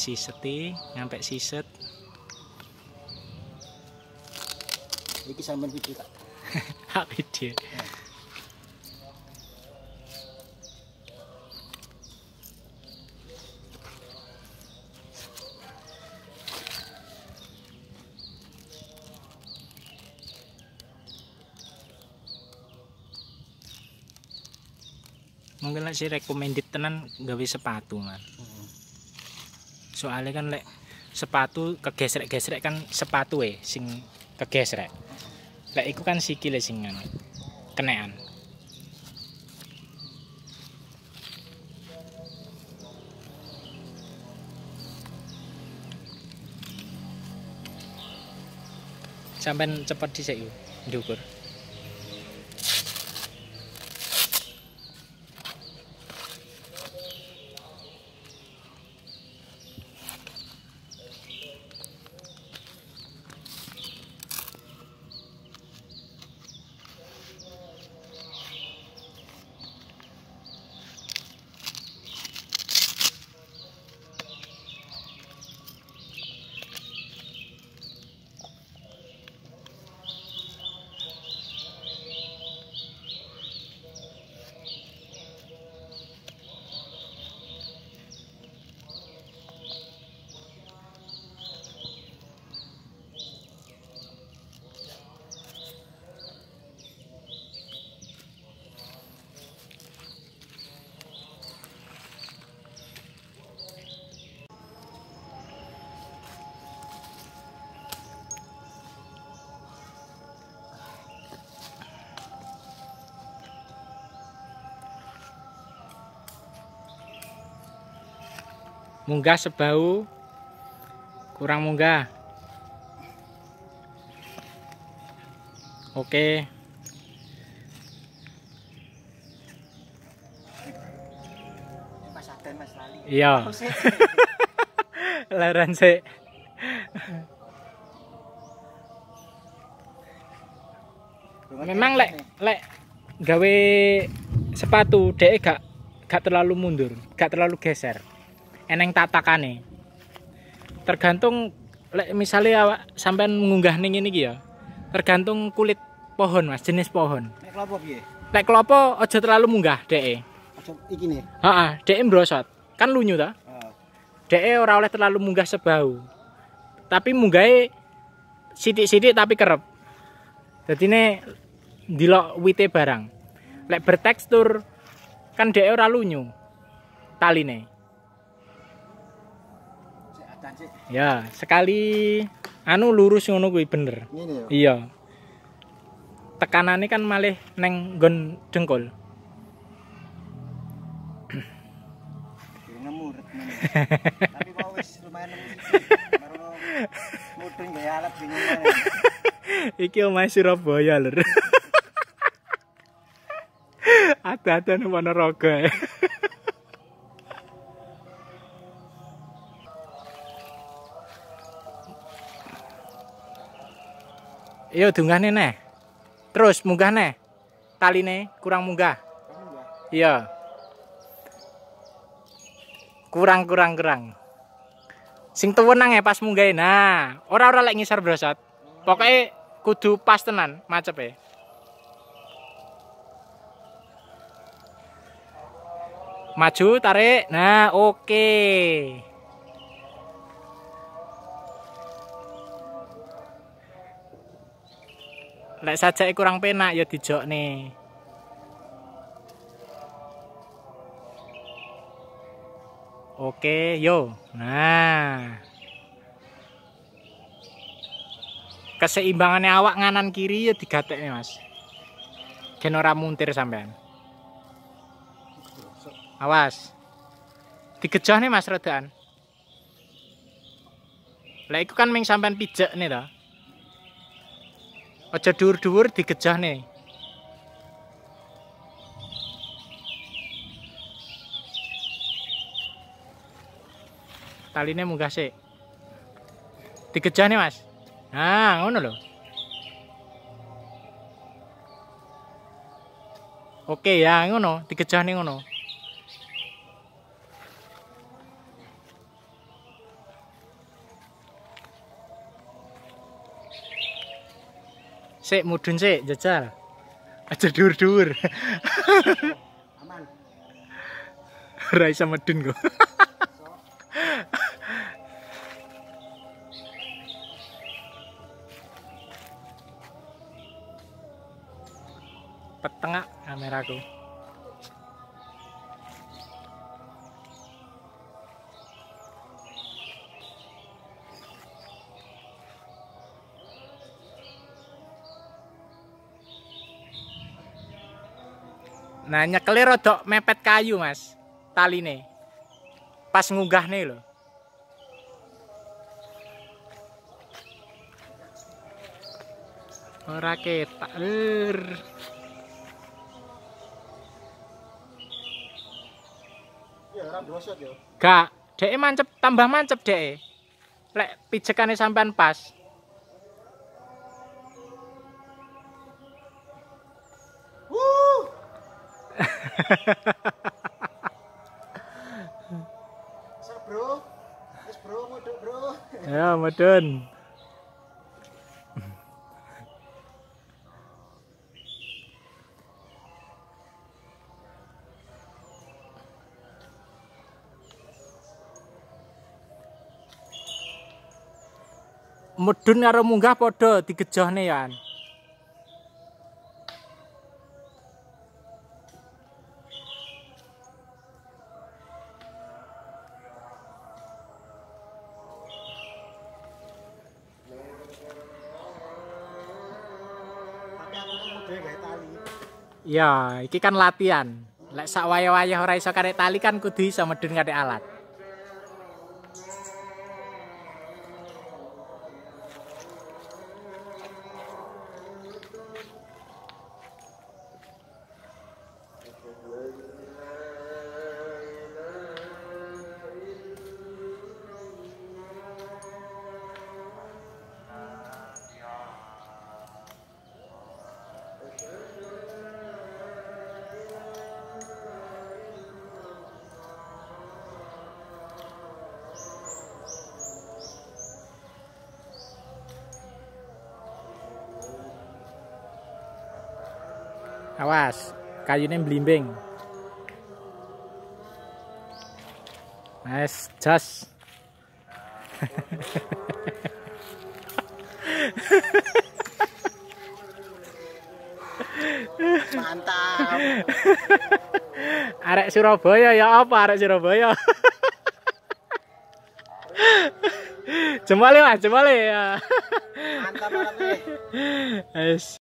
disiseti nyampe siset ini sampean video kak hak video mungkin sih recommended tenan gawe sepatu man soalnya kan lek sepatu kegesrek gesrek kan sepatu eh sing kegesrek lek iku kan sikile sing kan kenaan sampai cepat disek yuk diukur munggah sebau kurang munggah oke iya laran sih memang lek lek gawe sepatu dek gak gak terlalu mundur gak terlalu geser eneng tak takane tergantung misalnya sampai ngunggah ning ini iki ya tergantung kulit pohon mas jenis pohon lek klopo piye lek klopo aja terlalu munggah de. aja iki ne heeh deke mbrosot kan lunyu ta heeh ora oleh terlalu munggah sebau tapi munggahe sidik-sidik tapi kerep jadi ini dilok wite barang lek bertekstur kan de ora lunyu taline Ya, sekali anu lurus ngono kuwi bener. Ngene Iya. Tekanane kan malih neng nggon dengkul. Iki omahe Surabaya lur. Ada-ada nang Wonorogo. -ada Yo dungah nene. Terus munggah nih. Tali nih kurang munggah. Iya. Kurang kurang kurang. Sing tuwo ya e pas munggah e. Nah, orang-orang lagi ngisar brosot. Pokoknya kudu pas tenan macet ya. E. Maju tarik. Nah, oke. lek saja e kurang penak ya dijok nih Oke, yo. Nah. Keseimbangannya awak nganan kiri ya digatek nih, Mas. Genora muntir sampean. Awas. Digejoh nih, Mas Redaan. Lah itu kan ming sampean pijak nih, toh. aja dhuwur-dhuwur digejah nih talinya munggah sih nih mas nah ngono loh oke ya ngono digejah nih ngono Sik mudun sik jajal. Aja dur-dur. Aman. Ora iso medun kok. Petengak kameraku. nanya nyekelir dok, mepet kayu, Mas. Tali nih. Pas ngugah nih loh. Ora ketak. Er. Gak, dek mancep, tambah mancep dek. Lek pijekannya sampean pas. bro yes, bro modok bro ya modon Mudun karo munggah padha digejohne ya. Ya, iki kan latihan. Lek sak waya wayah ora iso karek tali kan kudu iso medhun karek alat. awas kayunya belimbing nice jas mantap arek Surabaya ya apa arek Surabaya jemale lah, jemale ya mantap arek